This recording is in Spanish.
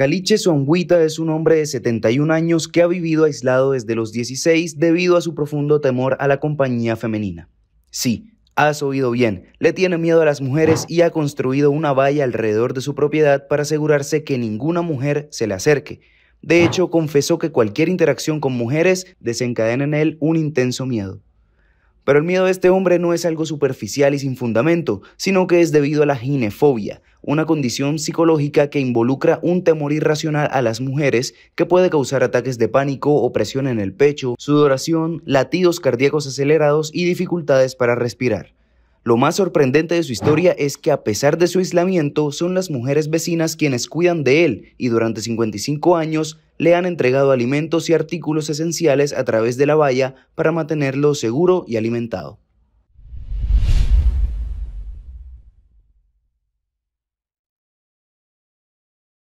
Caliche Songüita es un hombre de 71 años que ha vivido aislado desde los 16 debido a su profundo temor a la compañía femenina. Sí, has oído bien, le tiene miedo a las mujeres y ha construido una valla alrededor de su propiedad para asegurarse que ninguna mujer se le acerque. De hecho, confesó que cualquier interacción con mujeres desencadena en él un intenso miedo. Pero el miedo de este hombre no es algo superficial y sin fundamento, sino que es debido a la ginefobia, una condición psicológica que involucra un temor irracional a las mujeres que puede causar ataques de pánico, opresión en el pecho, sudoración, latidos cardíacos acelerados y dificultades para respirar. Lo más sorprendente de su historia es que a pesar de su aislamiento, son las mujeres vecinas quienes cuidan de él y durante 55 años le han entregado alimentos y artículos esenciales a través de la valla para mantenerlo seguro y alimentado.